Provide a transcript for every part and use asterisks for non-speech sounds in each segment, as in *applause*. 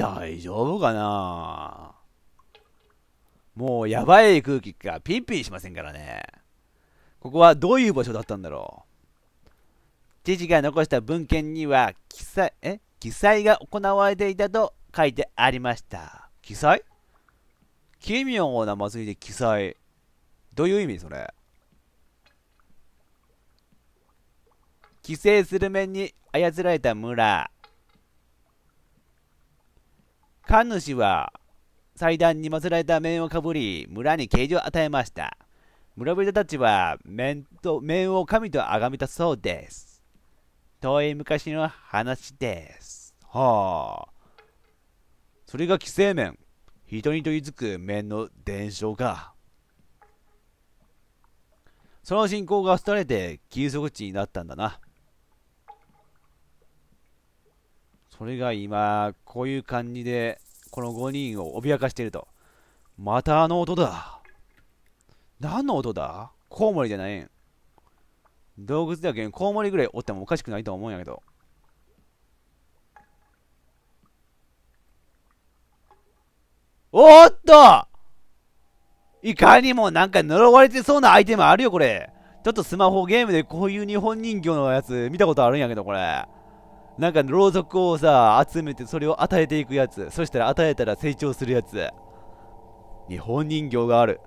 大丈夫かなもうやばい空気がピンピンしませんからね。ここはどういう場所だったんだろう父が残した文献には記載、え記載が行われていたと書いてありました。記載奇妙な祭りで記載。どういう意味それ帰省する面に操られた村。神主は祭壇に祀られた面をかぶり、村に刑事を与えました。村人たちは面と面を神と崇めたそうです。遠い昔の話です。はあ。それが既成面。人に取り付く面の伝承か。その信仰が廃れて、休息地になったんだな。それが今、こういう感じで、この5人を脅かしていると。またあの音だ。何の音だコウモリじゃないん。動物はけん、コウモリぐらいおってもおかしくないと思うんやけど。おっといかにもなんか呪われてそうなアイテムあるよ、これ。ちょっとスマホゲームでこういう日本人形のやつ見たことあるんやけど、これ。なんかろうそくをさ集めてそれを与えていくやつそしたら与えたら成長するやつ日本人形がある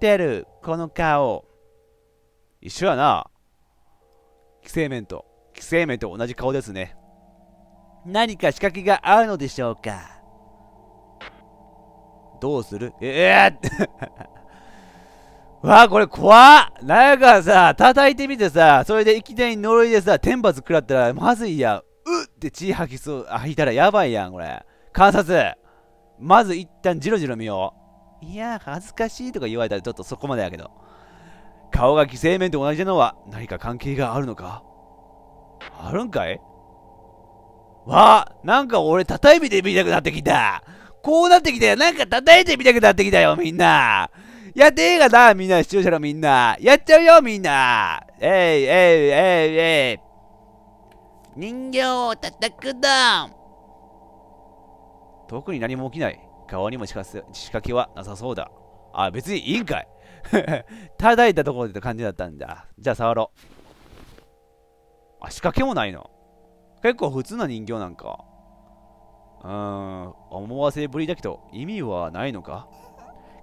てるこの顔一緒やな寄生面と寄生面と同じ顔ですね何か仕掛けがあるのでしょうかどうするええーわあ、これ怖っなんかさ、叩いてみてさ、それでいきなり呪いでさ、天罰食らったらまずいやん。うって血吐きそう、吐いたらやばいやん、これ。観察まず一旦ジロジロ見よう。いや、恥ずかしいとか言われたらちょっとそこまでやけど。顔が犠牲面と同じなのは何か関係があるのかあるんかいわあなんか俺叩いてみたくなってきたこうなってきたよなんか叩いてみたくなってきたよみんなやって映画だみんな、視聴者のみんなやっちゃうよみんなえいえいえいえい人形を叩くだ特に何も起きない。顔にも仕掛けはなさそうだ。あ、別にいいんかい *laughs* 叩いたところでって感じだったんだ。じゃあ触ろう。あ、仕掛けもないの。結構普通な人形なんか。うーん、思わせぶりだけど、意味はないのか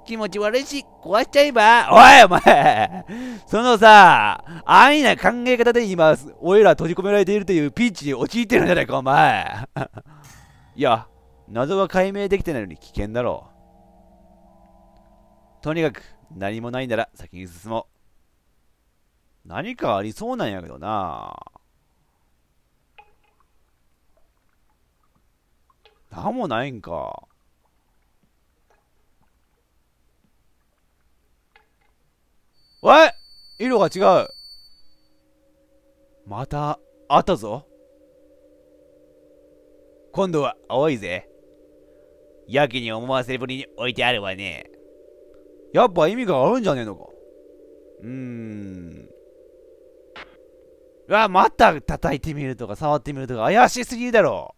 気持ち悪いし、壊しちゃえば、おいお前そのさ、安易な考え方で今、俺ら閉じ込められているというピンチに陥ってるんじゃないか、お前いや、謎は解明できてないのに危険だろう。とにかく、何もないなら先に進もう。何かありそうなんやけどな何もないんか。え色が違うまたあったぞ今度は青いぜやけに思わせぶりに置いてあるわねやっぱ意味があるんじゃねえのかうーんうわまた叩いてみるとか触ってみるとか怪しすぎるだろ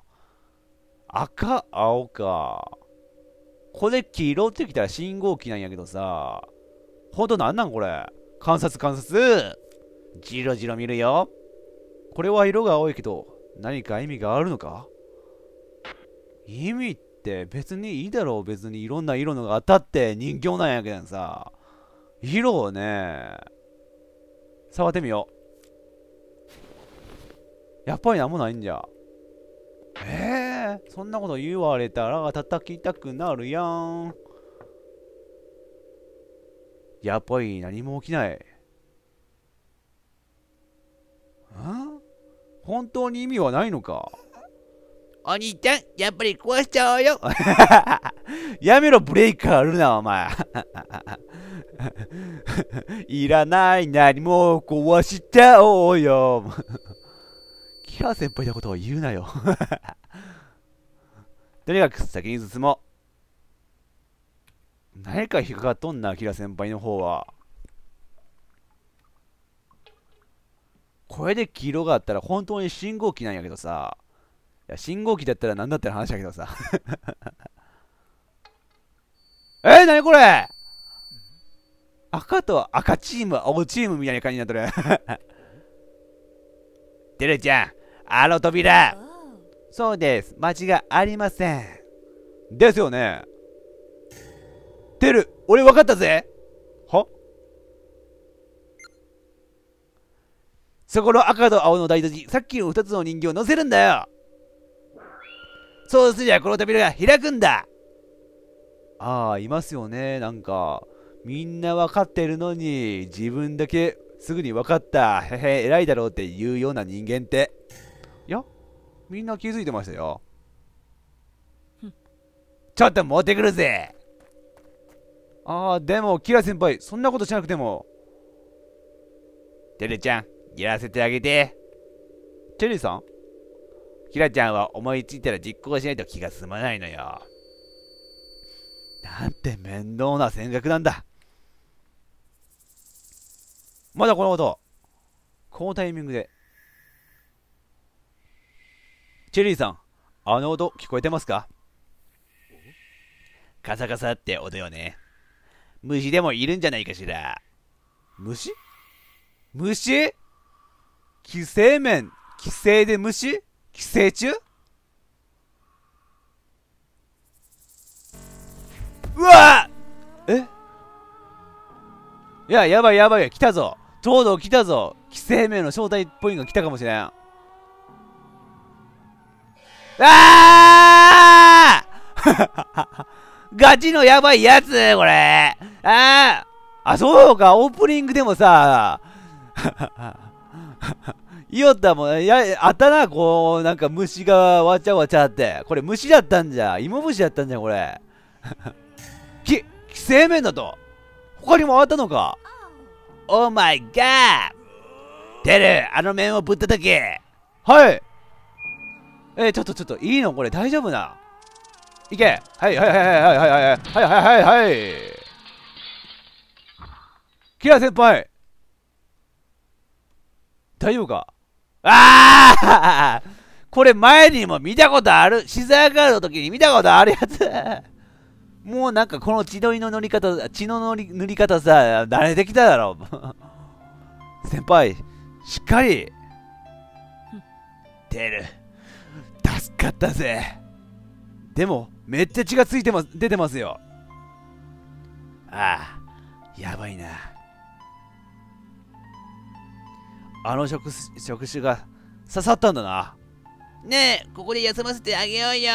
赤青かこれ黄色ってきたら信号機なんやけどさほどなんなんこれ観察観察じろじろ見るよこれは色が青いけど何か意味があるのか意味って別にいいだろう別にいろんな色のが当たって人形なんやけどさ色をね触ってみようやっぱり何もないんじゃええー、そんなこと言われたら叩きたくなるやんやっぱり何も起きない。ん本当に意味はないのかお兄ちゃん、やっぱり壊しちゃおうよ。*laughs* やめろ、ブレイカーあるな、お前。*laughs* いらない何も壊しちゃおうよ。キラー先輩のことを言うなよ。*laughs* とにかく先に進もう。何か引っかかっとんな、キラ先輩の方は。これで黄色があったら本当に信号機なんやけどさ。いや、信号機だったら何だったら話だけどさ。*laughs* えー、なにこれ赤と赤チーム、青チームみたいな感じになってる。*laughs* てるちゃん、あの扉そうです、間違いありません。ですよね。出る俺分かったぜはそこの赤と青の大土さっきの2つの人形を乗せるんだよそうすりゃこの扉が開くんだああいますよねなんかみんな分かってるのに自分だけすぐに分かったへへ偉いだろうっていうような人間っていやみんな気づいてましたよちょっと持ってくるぜああ、でも、キラ先輩、そんなことしなくても。テレちゃん、やらせてあげて。テレさんキラちゃんは思いついたら実行しないと気が済まないのよ。なんて面倒な戦略なんだ。まだこのこと。このタイミングで。チェリーさん、あの音聞こえてますかカサカサって音よね。虫でもいるんじゃないかしら。虫虫寄生面寄生で虫寄生虫うわえいや、やばいやばい来たぞ。ちょうど来たぞ。寄生面の正体っぽいの来たかもしれん。ああ *laughs* ガチのやばいやつこれあああ、そうか、オープニングでもさ、い *laughs* よったも、ん、や、あったな、こう、なんか虫がわちゃわちゃって。これ虫だったんじゃ。芋虫だったんじゃ、これ。*laughs* き、生麺だと。他にもあったのか。オーマイガーテル、あの面をぶったたけ。はい。えちょっとちょっと、いいのこれ大丈夫な。いけ。はいはいはいはいはいはいはいはいはいはい。キラ先輩大丈夫かああ *laughs* これ前にも見たことある資材ガールの時に見たことあるやつもうなんかこの血のりの塗り方、血の塗り塗り方さ、慣れてきただろ。先輩、しっかり。テル、助かったぜ。でも、めっちゃ血がついてます、出てますよ。ああ、やばいな。あの職職種が刺さったんだな。ねえ、ここで休ませてあげようよ。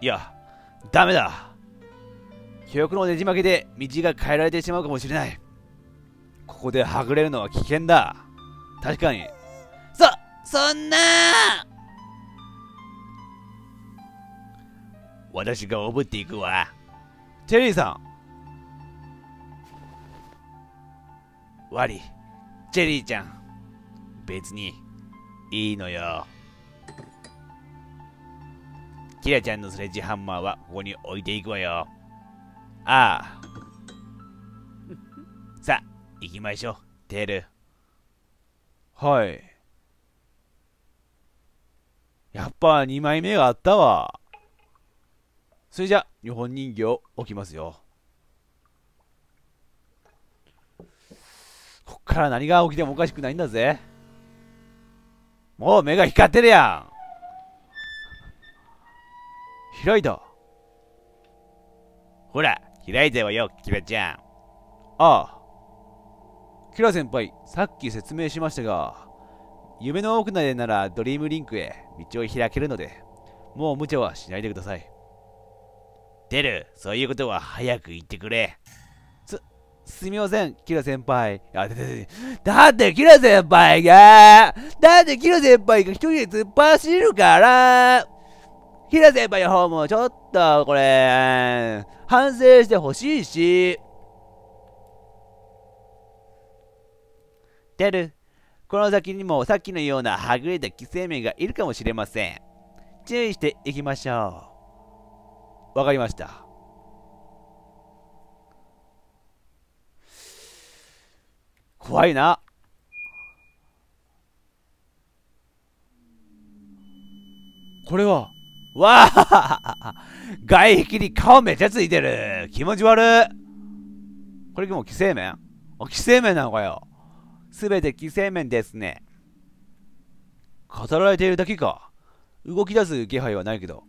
いや、ダメだ。記憶のねじ曲げで道が変えられてしまうかもしれない。ここではぐれるのは危険だ。確かに。そ、そんな私がおぶっていくわ。チェリーさん。悪い。チェリーちゃん別にいいのよキラちゃんのスレッジハンマーはここに置いていくわよああ *laughs* さあ行きましょうテールはいやっぱ2枚目があったわそれじゃ日本人形置きますよから何が起きてもおかしくないんだぜ。もう目が光ってるやん。開いた。ほら、開いたはよ、キラちゃん。ああ。キラ先輩、さっき説明しましたが、夢の奥のでならドリームリンクへ道を開けるので、もう無茶はしないでください。テル、そういうことは早く言ってくれ。すみません、キラ先輩。あ、だってキラ先輩が、だってキラ先輩が一人で突っ走るから、キラ先輩の方もちょっと、これ、反省してほしいし。てる、この先にもさっきのようなはぐれた規制面がいるかもしれません。注意していきましょう。わかりました。怖いな。これは、わあ *laughs* 外壁に顔めちゃついてる気持ち悪これでも既製面あ、既製面なのかよ。すべて既製面ですね。語られているだけか。動き出す気配はないけど。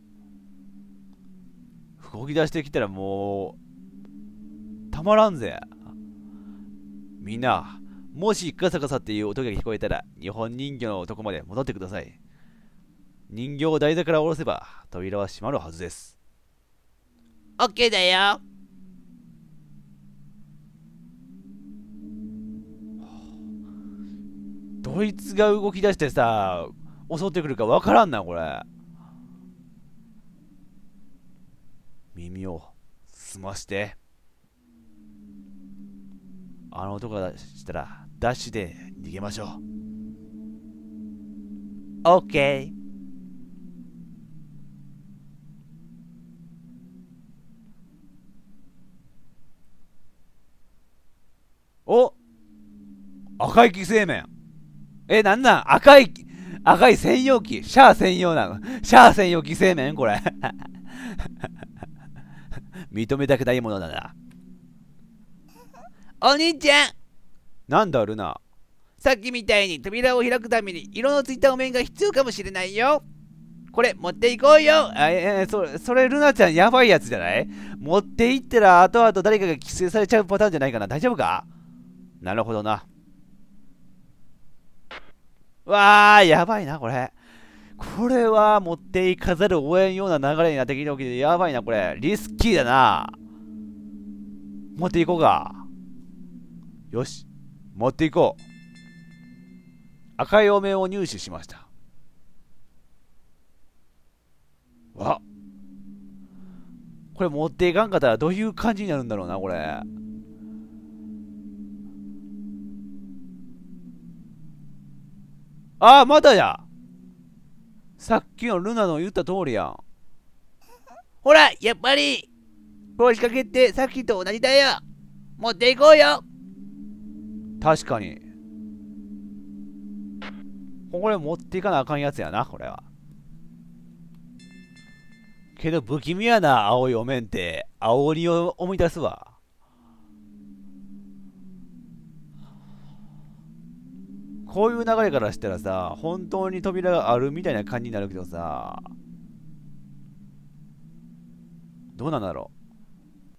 動き出してきたらもう、たまらんぜ。みんな、もしガサガサっていう音が聞こえたら、日本人形のとこまで戻ってください。人形を台座から下ろせば、扉は閉まるはずです。オッケーだよドイツが動き出してさ、襲ってくるかわからんな、これ。耳を澄まして。あの男がしたらダッシュで逃げましょう OK お赤い犠製麺え、なんなん赤い、赤い専用機シャア専用なのシャア専用犠製麺これ認めたくないものだな。*laughs* お兄ちゃんなんだルナさっきみたいに扉を開くために色のついたお面が必要かもしれないよこれ持っていこうよえー、それそれルナちゃんやばいやつじゃない持っていったら後々誰かが規制されちゃうパターンじゃないかな大丈夫かなるほどなわあやばいなこれこれは持っていかざるをえんような流れになってきておきでやばいなこれリスキーだな持っていこうかよし、持っていこう。赤いお面を入手しました。わこれ持っていかんかったらどういう感じになるんだろうな、これ。ああ、まだやさっきのルナの言った通りやん。ほら、やっぱり、こう仕掛けってさっきと同じだよ持っていこうよ確かに。これ持っていかなあかんやつやな、これは。けど不気味やな、青いお面って。煽りを思い出すわ。こういう流れからしたらさ、本当に扉があるみたいな感じになるけどさ、どうなんだろう。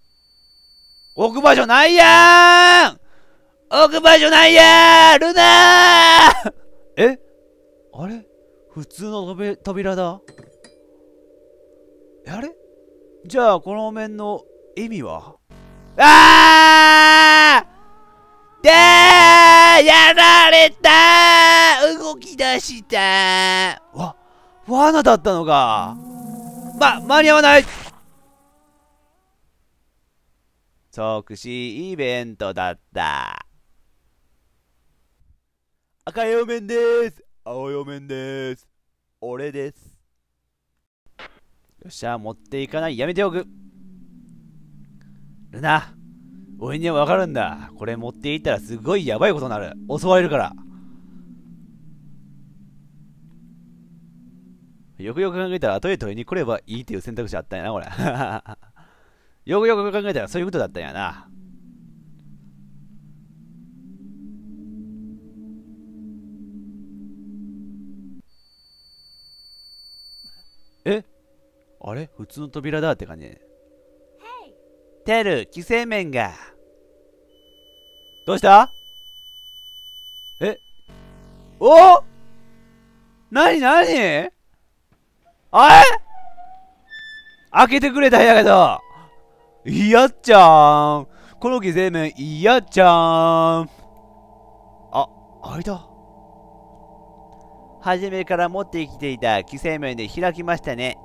置く場所ないやん置く場所ないやルナーえあれ普通の扉だあれじゃあこの面の意味はあーでーやられた動き出したわ罠だったのかま間に合わない即死イベントだった赤いお面です。青いお面です。俺です。よっしゃ、持っていかない。やめておく。ルナ、俺にはわかるんだ。これ持っていったらすごいやばいことになる。襲われるから。よくよく考えたら、後で取りに来ればいいっていう選択肢あったんやな、これ。*laughs* よくよく考えたらそういうことだったんやな。えあれ普通の扉だって感じね。テル、規制面が。どうしたえおなになにあれ開けてくれたんやけどいやっちゃーんこの既制面いやっちゃーんあ、開いた初めから持ってきていた規制面で開きましたね。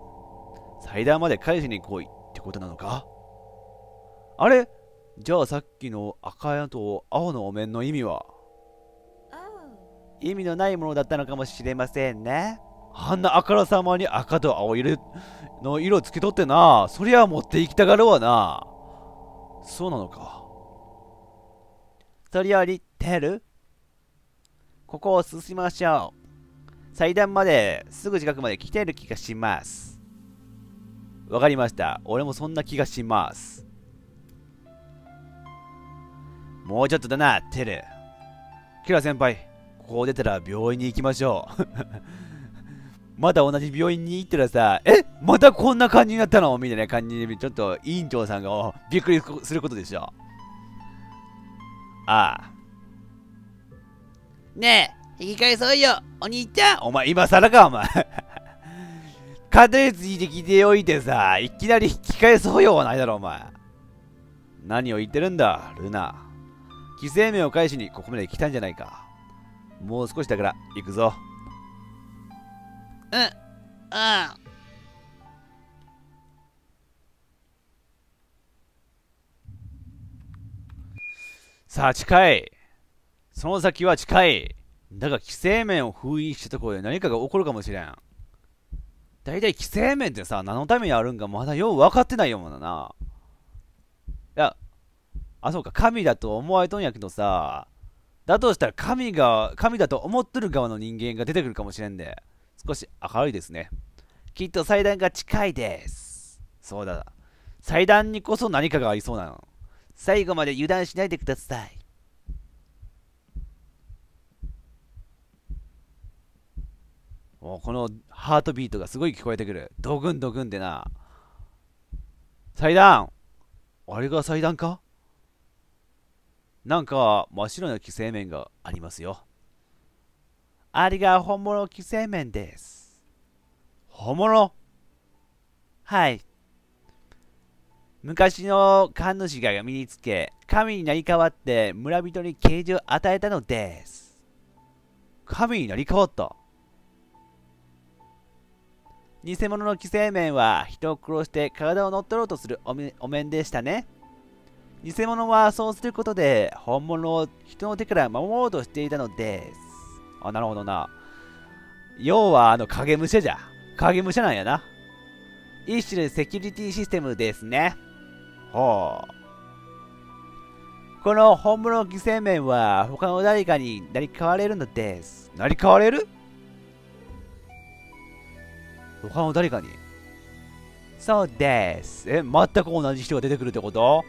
祭壇まで返しに来いってことなのかあれじゃあさっきの赤やと青のお面の意味は意味のないものだったのかもしれませんね。あんなあからさまに赤と青色の色をつけとってな。そりゃ持っていきたがるわな。そうなのか。それより、テルここを進みましょう。祭壇まですぐ近くまで来てる気がします。わかりました。俺もそんな気がします。もうちょっとだな、テル。キラ先輩、ここを出たら病院に行きましょう。*laughs* まだ同じ病院に行ったらさ、えまたこんな感じになったのみたいな感じで、ちょっと委員長さんがびっくりすることでしょ。ああ。ねえ引き返そうよ、お兄ちゃんお前、今更か、お前。家庭ついてきておいてさ、いきなり引き返そうよはないだろ、お前。何を言ってるんだ、ルナ。犠牲名を返しにここまで来たんじゃないか。もう少しだから、行くぞ。うん、うん。さあ、近い。その先は近い。だが、既成面を封印したところで何かが起こるかもしれん。大体、規制面ってさ、何のためにあるんかまだよう分かってないよまだな。いや、あ、そうか、神だと思われとんやけどさ、だとしたら神が、神だと思っとる側の人間が出てくるかもしれんで、少し明るいですね。きっと祭壇が近いです。そうだ。祭壇にこそ何かがありそうなの。最後まで油断しないでください。もうこのハートビートがすごい聞こえてくる。ドグンドグンでな。祭壇あれが祭壇かなんか真っ白な寄生面がありますよ。あれが本物寄生面です。本物はい。昔の神主が身につけ、神になり代わって村人に啓示を与えたのです。神になり変わった偽物の既製面は人を殺して体を乗っ取ろうとするお面でしたね偽物はそうすることで本物を人の手から守ろうとしていたのですあなるほどな要はあの影武者じゃ影武者なんやな一種セキュリティシステムですねほうこの本物の犠牲面は他の誰かになり変われるのです。なり変われる他の誰かにそうですえ全く同じ人が出てくるってこと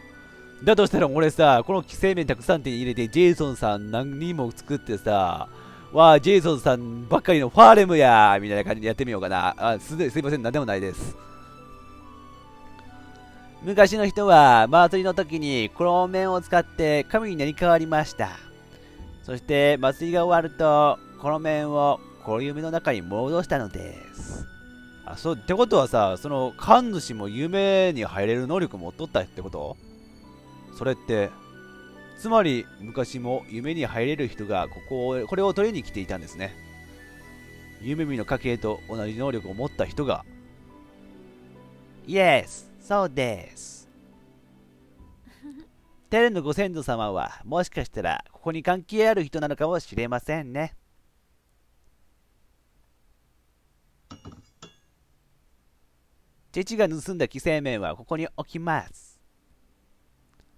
だとしたら俺さこの既製麺たくさん手に入れてジェイソンさん何人も作ってさわあジェイソンさんばっかりのファーレムやみたいな感じでやってみようかなあすすいません何でもないです昔の人は祭りの時にこの面を使って神になり変わりましたそして祭りが終わるとこの面をこいの中に戻したのですあそうってことはさその神主も夢に入れる能力持っとったってことそれってつまり昔も夢に入れる人がここをこれを取りに来ていたんですね夢見の家系と同じ能力を持った人がイエスそうです *laughs* テレのご先祖様はもしかしたらここに関係ある人なのかもしれませんね父が盗んだ既製麺はここに置きます。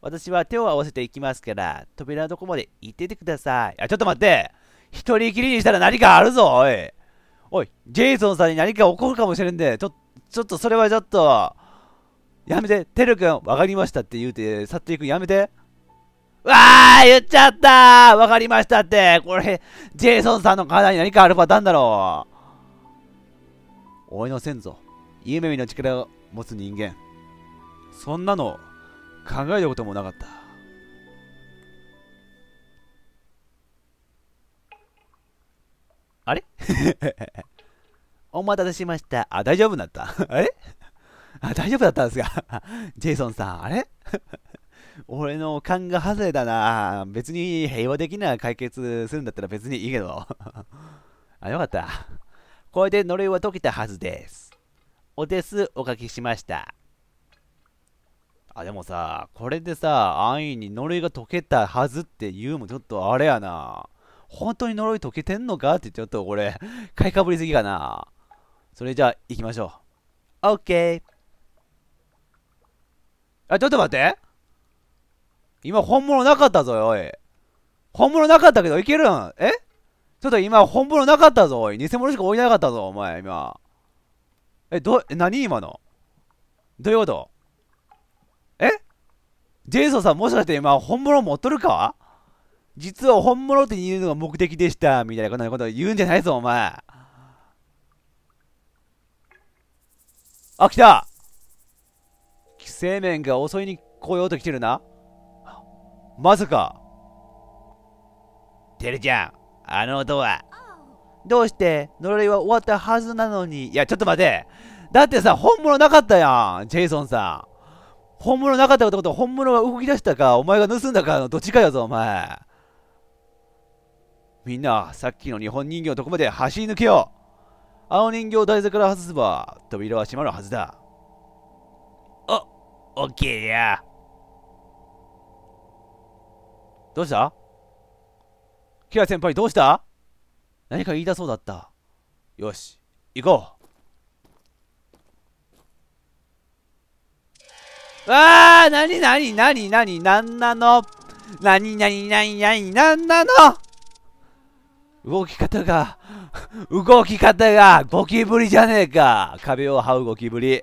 私は手を合わせていきますから、扉のとこまで行っててください。あ、ちょっと待って一人きりにしたら何かあるぞおいおい、ジェイソンさんに何か起こるかもしれんで、ちょ、ちょっとそれはちょっと、やめて、てるくん、わかりましたって言うて、去っていくんやめて。わー言っちゃったわかりましたってこれ、ジェイソンさんの体に何かあるパターンだろう。俺のせんぞ。夢見の力を持つ人間そんなの考えたこともなかったあれお待たせしました。あ、大丈夫だった。あれあ、大丈夫だったんですかジェイソンさん、あれ俺の勘が外れたな。別に平和的な解決するんだったら別にいいけど。あ、よかった。これで呪いは解けたはずです。お手数お書きしました。あ、でもさ、これでさ、安易に呪いが解けたはずって言うもちょっとあれやな。本当に呪い解けてんのかってちょっとこれ、*laughs* 買いかぶりすぎかな。それじゃあ、行きましょう。OK! あ、ちょっと待って今本物なかったぞおい。本物なかったけどいけるんえちょっと今本物なかったぞ、おい。偽物しか置いてなかったぞ、お前、今。え、ど、何今のどういうことえジェイソンさんもしかして今本物持っとるか実は本物って言うのが目的でした、みたいなこと言うんじゃないぞ、お前。あ、来た生命面が襲いに来ようと来てるな。まさか。てるちゃん、あの音は。どうして呪いは終わったはずなのに。いや、ちょっと待て。だってさ、本物なかったやん、ジェイソンさん。本物なかったことと本物が動き出したか、お前が盗んだかのどっちかやぞ、お前。みんな、さっきの日本人形のとこまで走り抜けよう。あの人形を台座から外せば、扉は閉まるはずだ。あ、オッケーや。どうしたキラ先輩どうした何か言い出そうだったよし行こうわあなになになになになんなのなになになにな何んなの動き方が動き方がゴキブリじゃねえか壁を這うゴキブリ